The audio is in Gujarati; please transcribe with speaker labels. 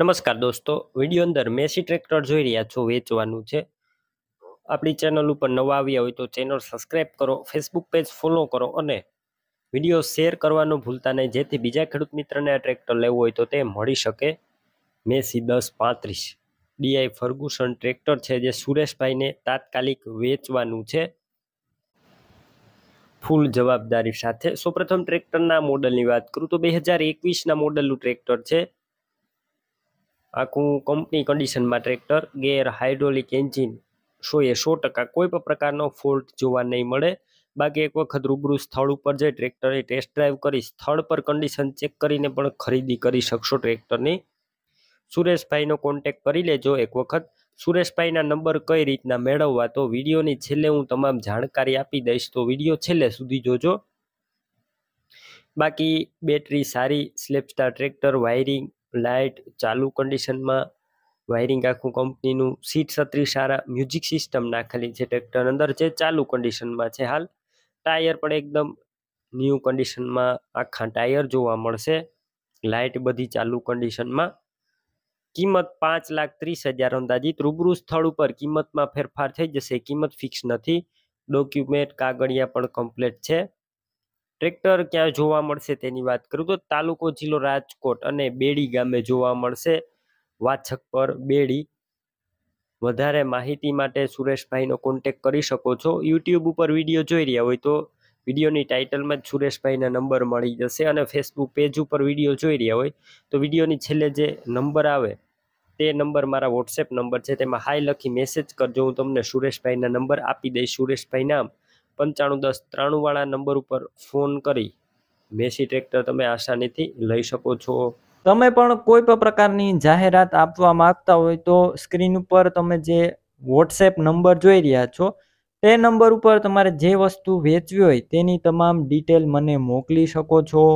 Speaker 1: નમસ્કાર દોસ્તો વિડીયો અંદર મેસી ટ્રેક્ટર જોઈ રહ્યા છો વેચવાનું છે આપણી ચેનલ ઉપર નવા આવ્યા હોય તો ચેનલ સબસ્ક્રાઈબ કરો ફેસબુક પેજ ફોલો કરો અને વિડીયો શેર કરવાનો ભૂલતા નહીં જેથી બીજા ખેડૂત મિત્રને આ ટ્રેક્ટર લેવું હોય તો તે મળી શકે મેસી દસ પાંત્રીસ ડીઆઈ ફર્ગુસન ટ્રેક્ટર છે જે સુરેશભાઈને તાત્કાલિક વેચવાનું છે ફૂલ જવાબદારી સાથે સૌપ્રથમ ટ્રેક્ટરના મોડલની વાત કરું તો બે હજાર એકવીસના મોડલનું ટ્રેક્ટર છે આખું કંપની કન્ડિશનમાં ટ્રેક્ટર ગેર હાઇડ્રોલિક એન્જિન એ સો ટકા કોઈ પણ પ્રકારનો ફોલ્ટ જોવા નહીં મળે બાકી એક વખત રૂબરૂ સ્થળ ઉપર જઈ ટ્રેક્ટરની ટેસ્ટ ડ્રાઈવ કરી સ્થળ પર કન્ડિશન ચેક કરીને પણ ખરીદી કરી શકશો ટ્રેક્ટરની સુરેશભાઈનો કોન્ટેક કરી લેજો એક વખત સુરેશભાઈના નંબર કઈ રીતના મેળવવા તો વિડીયોની છેલ્લે હું તમામ જાણકારી આપી દઈશ તો વિડીયો છેલ્લે સુધી જોજો બાકી બેટરી સારી સ્લેપસ્ટાર ટ્રેક્ટર વાયરિંગ લાઇટ ચાલુ કન્ડિશનમાં વાયરિંગ આખું કંપનીનું સીટ સત્રી સારા મ્યુઝિક સિસ્ટમ નાખેલી છે ટ્રેક્ટર અંદર છે ચાલુ કન્ડિશનમાં છે હાલ ટાયર પણ એકદમ ન્યૂ કન્ડિશનમાં આખા ટાયર જોવા મળશે લાઇટ બધી ચાલુ કન્ડિશનમાં કિંમત પાંચ લાખ ત્રીસ હજાર અંદાજિત રૂબરૂ સ્થળ ઉપર કિંમતમાં ફેરફાર થઈ જશે કિંમત ફિક્સ નથી ડોક્યુમેન્ટ કાગળિયા પણ કમ્પ્લેટ છે ટ્રેક્ટર ક્યાં જોવા મળશે તેની વાત કરું તો તાલુકો જિલ્લો રાજકોટ અને બેડી ગામે જોવા મળશે વાછક પર બેડી વધારે માહિતી માટે સુરેશભાઈનો કોન્ટેક કરી શકો છો યુટ્યુબ ઉપર વિડીયો જોઈ રહ્યા હોય તો વિડીયોની ટાઇટલમાં જ સુરેશભાઈના નંબર મળી જશે અને ફેસબુક પેજ ઉપર વિડીયો જોઈ રહ્યા હોય તો વિડીયોની છેલ્લે જે નંબર આવે તે નંબર મારા વોટ્સએપ નંબર છે તેમાં હાય લખી મેસેજ કરજો હું તમને સુરેશભાઈના નંબર આપી દઈશ સુરેશભાઈ નામ પંચાણું દસ ત્રાણુંવાળા નંબર ઉપર ફોન કરી મેસી ટ્રેક્ટર તમે આસાનીથી લઈ શકો છો તમે પણ કોઈ પણ પ્રકારની જાહેરાત આપવા માંગતા હોય તો સ્ક્રીન ઉપર તમે જે વોટ્સએપ નંબર જોઈ રહ્યા છો તે નંબર ઉપર તમારે જે વસ્તુ વેચવી હોય તેની તમામ ડિટેલ મને મોકલી શકો છો